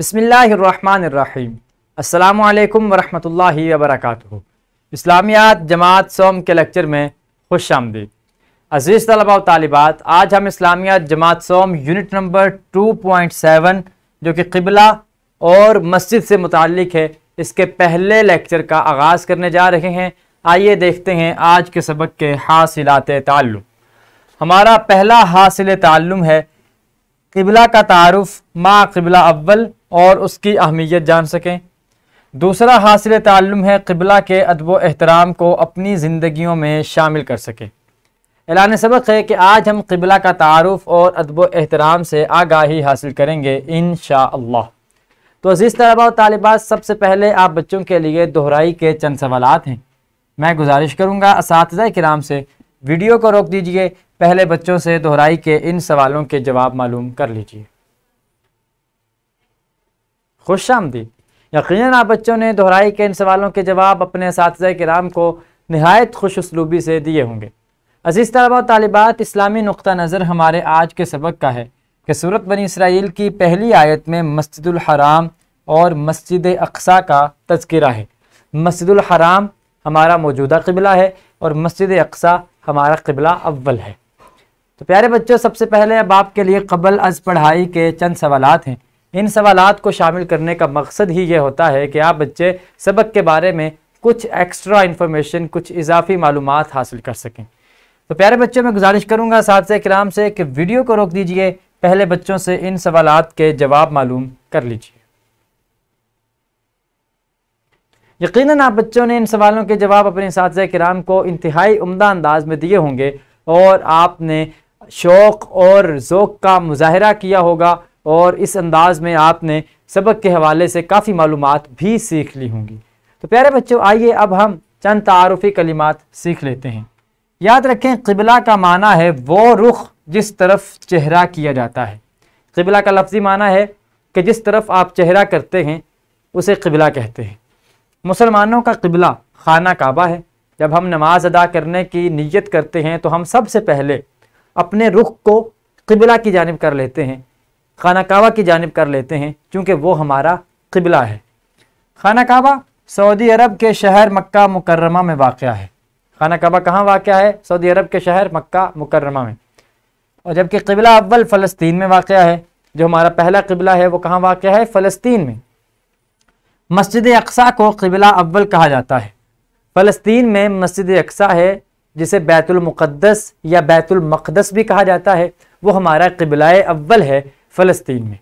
बसमिल्लाम अल्लाम वरहमल वबरक इस्लामियात जमात सोम के लेक्चर में खुश आमदी अज़ीज़ तलबा तालिबात आज हम इस्लामियात जमात सोम यूनिट नंबर 2.7 जो कि किबला और मस्जिद से मुतक है इसके पहले लेक्चर का आगाज़ करने जा रहे हैं आइए देखते हैं आज के सबक के हासिलात तल्लु हमारा पहला हासिल तल्लु है किबला का तारफ़ माँ किबला अव्वल और उसकी अहमियत जान सकें दूसरा हासिल ताल्लुम है किबला के अदब एहतराम को अपनी ज़िंदगियों में शामिल कर सकें एलान सबक है कि आज हम किबला का तारफ़ और अदब एहतराम से आगाही हासिल करेंगे इन तो अज़ीज़ तलबा और तालिबात सबसे पहले आप बच्चों के लिए दोहराई के चंद सवाल हैं मैं गुजारिश करूँगा इस कराम से वीडियो को रोक दीजिए पहले बच्चों से दोहराई के इन सवालों के जवाब मालूम कर लीजिए खुश आमदी यकीन आप बच्चों ने दोहराई के इन सवालों के जवाब अपने साथ कराम को नहायत खुश उसलूबी से दिए होंगे अजीज़ तलबा तलबात इस्लामी नुक़ नज़र हमारे आज के सबक का है कि सूरत बनी इसराइल की पहली आयत में हराम और मस्जिद अकसा का तस्करा है मस्जिदुलहराम हमारा मौजूदा कबिला है और मस्जिद अकसा हमारा कबला अव्वल है तो प्यारे बच्चों सबसे पहले अब आपके लिए कबल अज पढ़ाई के चंद सवालत हैं इन सवालत को शामिल करने का मकसद ही ये होता है कि आप बच्चे सबक के बारे में कुछ एक्स्ट्रा इन्फॉर्मेशन कुछ इजाफी मालूम हासिल कर सकें तो प्यारे बच्चों मैं गुजारिश करूँगा साथ से कराम से कि वीडियो को रोक दीजिए पहले बच्चों से इन सवालत के जवाब मालूम कर लीजिए यकीनन आप बच्चों ने इन सवालों के जवाब अपने साथ कराम को इंतहाई उम्दा अंदाज में दिए होंगे और आपने शौक़ और ओक़ का मुजाहरा किया होगा और इस अंदाज़ में आपने सबक के हवाले से काफ़ी मालूम भी सीख ली होंगी तो प्यारे बच्चों आइए अब हम चंद तारफ़ी कलिमात सीख लेते हैं याद रखें किबला का माना है वो रुख जिस तरफ चेहरा किया जाता है कबला का लफ्ज़ी माना है कि जिस तरफ आप चेहरा करते हैं उसे कबिला कहते हैं मुसलमानों का किबला खाना काबा है जब हम नमाज अदा करने की नीयत करते हैं तो हम सबसे पहले अपने रुख को किबला की जानब कर लेते हैं खाना काबा की जानब कर लेते हैं क्योंकि वो हमारा किबला है खाना काबा सऊदी अरब के शहर मक्का मुकर्रमा में वाक़ है खाना काबा कहाँ वाक़ है सऊदी अरब के शहर मक्का मुकर्रमा में और जबकि किबला अव्वल फ़लस्तीन में वाक़ है जो हमारा पहला किबला है वो कहाँ वाक़ है फ़लस्तीन में मस्जिद अक्सा को कबिला अव्वल कहा जाता है फ़लस्तीन में मस्जिद अक्सा है जिसे बैतुलमक़दस या बैतुलमक़दस भी कहा जाता है वो हमारा कबिला अव्वल है फ़लस्तीन में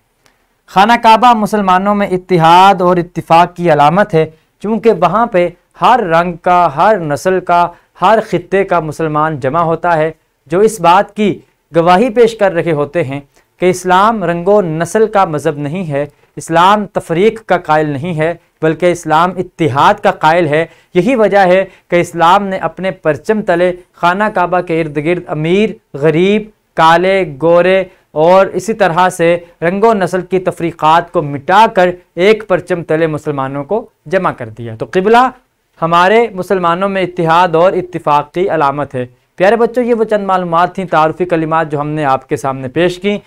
खाना काबा मुसलमानों में इतिहाद और इत्तिफाक की अलामत है चूँकि वहाँ पर हर रंग का हर नस्ल का हर ख़त्े का मुसलमान जमा होता है जो इस बात की गवाही पेश कर रहे होते हैं कि इस्लाम रंगो नस्ल का मज़हब नहीं है इस्लाम तफरीक का कायल नहीं है बल्कि इस्लाम इतिहाद का कायल है यही वजह है कि इस्लाम ने अपने परचम तले खाना काबा के इर्द गिर्द अमीर गरीब काले गोरे और इसी तरह से रंगो नस्ल की तफरीक़ात को मिटा कर एक परचम तले मुसलमानों को जमा कर दिया तो किबला हमारे मुसलमानों में इतिहाद और इतफ़ाक़ी अलामत है प्यारे बच्चों ये वो चंद मालूम थी तारफ़ी कलिमात जो हमने आपके सामने पेश की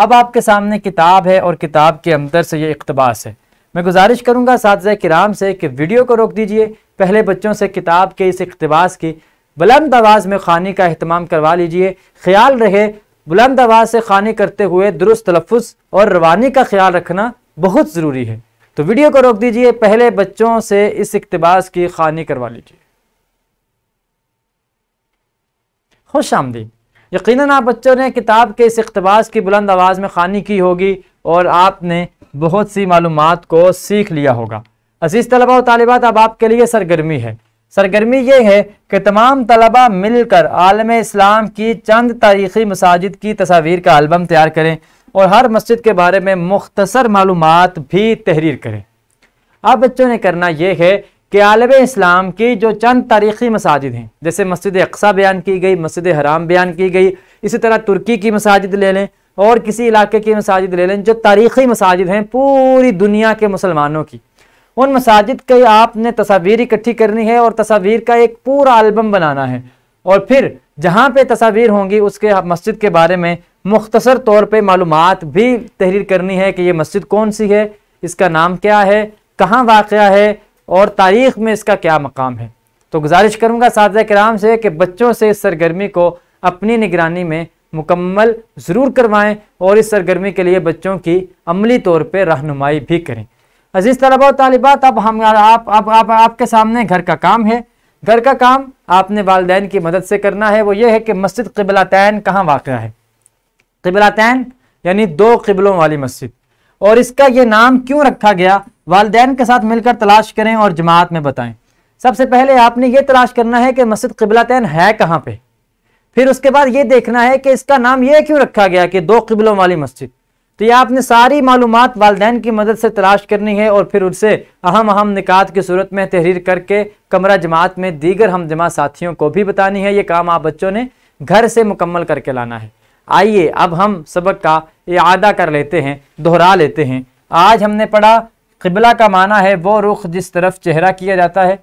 अब आपके सामने किताब है और किताब के अंदर से ये इकतबास है मैं गुजारिश करूँगा साथ कराम से कि वीडियो को रोक दीजिए पहले बच्चों से किताब के इस इकतबास की बुलंद आवाज़ में खानी का अहतमाम करवा लीजिए ख्याल रहे बुलंद आवाज़ से खानी करते हुए दुरुस्त तलफ़ और रवानी का ख्याल रखना बहुत ज़रूरी है तो वीडियो को रोक दीजिए पहले बच्चों से इस इकतबास की खानी करवा लीजिए खुश आमदी यकीनन आप बच्चों ने किताब के इस इकतबास की बुलंद आवाज़ में खानी की होगी और आपने बहुत सी मालूम को सीख लिया होगा अजीज़ तलबा और तालबात अब आपके लिए सरगर्मी है सरगर्मी ये है कि तमाम तलबा मिलकर आलम इस्लाम की चंद तारीखी मसाजिद की तस्वीर का एल्बम तैयार करें और हर मस्जिद के बारे में मुख्तसर मालूम भी तहरीर करें आप बच्चों ने करना यह है कि आलम इस्लाम की जो चंद तारीख़ी मसाजिद हैं जैसे मस्जिद अक्सा बयान की गई मस्जिद हराम बयान की गई इसी तरह तुर्की की मसाजिद ले लें और किसी इलाके की मसाजिद ले लें जो तारीख़ी मसाजिद हैं पूरी दुनिया के मुसलमानों की उन मसाजिद की आपने तस्वीर इकट्ठी करनी है और तस्वीर का एक पूरा एल्बम बनाना है और फिर जहाँ पे तस्वीर होंगी उसके मस्जिद के बारे में मुख्तसर तौर पे मालूम भी तहरीर करनी है कि ये मस्जिद कौन सी है इसका नाम क्या है कहाँ वाक़ है और तारीख में इसका क्या मकाम है तो गुजारिश करूँगा साथ कराम से कि बच्चों से इस सरगर्मी को अपनी निगरानी में मुकम्मल ज़रूर करवाएँ और इस सरगर्मी के लिए बच्चों की अमली तौर पर रहनुमाई भी करें अजीज़ तलबा तालिबात अब हमारा आप, आप, आप, आपके सामने घर का काम है घर का काम आपने वालदेन की मदद से करना है वो ये है कि मस्जिद तैन कहाँ वाक़ है तैन यानी दो कबलों वाली मस्जिद और इसका ये नाम क्यों रखा गया वालदेन के साथ मिलकर तलाश करें और जमात में बताएं सबसे पहले आपने ये तलाश करना है कि मस्जिद तैन है कहाँ पे फिर उसके बाद ये देखना है कि इसका नाम ये क्यों रखा गया कि दो किबलों वाली मस्जिद तो ये आपने सारी मालूम वालदेन की मदद से तलाश करनी है और फिर उससे अहम अहम निकात की सूरत में तहरीर करके कमरा जमात में दीगर हम जमा साथियों को भी बतानी है ये काम आप बच्चों ने घर से मुकम्मल करके लाना है आइए अब हम सबक का आदा कर लेते हैं दोहरा लेते हैं आज हमने पढ़ा किबला का माना है वो रुख जिस तरफ चेहरा किया जाता है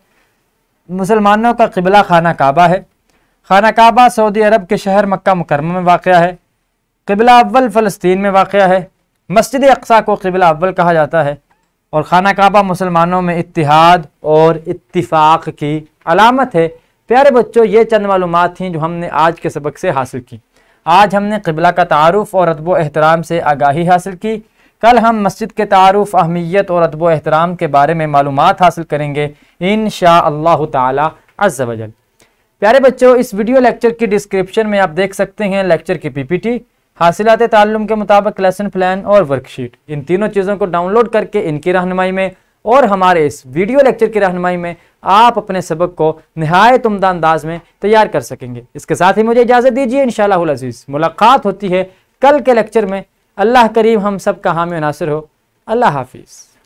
मुसलमानों का किबला खाना काबा है खाना काबा सऊदी अरब के शहर मक्का मुकरमा में वाक़ है किबला अव्वल फ़लस्तीन में वाक़ है मस्जिद अकसा को किबला अव्वल कहा जाता है और खाना काबा मुसलमानों में इतिहाद और इतफ़ाक़ की अलामत है प्यारे बच्चों ये चंद मालूम थी जो हमने आज के सबक से हासिल की आज हमने किबला का तारफ़ और अदब एहतराम से आगाही हासिल की कल हम मस्जिद के तारफ़ अहमियत और अदब एहतराम के बारे में मालूम हासिल करेंगे इन शाह तजल प्यारे बच्चों इस वीडियो लेक्चर की डिस्क्रिप्शन में आप देख सकते हैं लेक्चर की पी पी टी हासिलात तालुम के मुताबिक लेसन प्लान और वर्कशीट इन तीनों चीज़ों को डाउनलोड करके इनकी रहनमाई में और हमारे इस वीडियो लेक्चर की रहनमाई में आप अपने सबक को नहायत उमदा अंदाज में तैयार कर सकेंगे इसके साथ ही मुझे इजाज़त दीजिए इन अजीज़ मुलाकात होती है कल के लेक्चर में अल्लाह करीब हम सब का हामी नासिर हो अल्लाह हाफिज़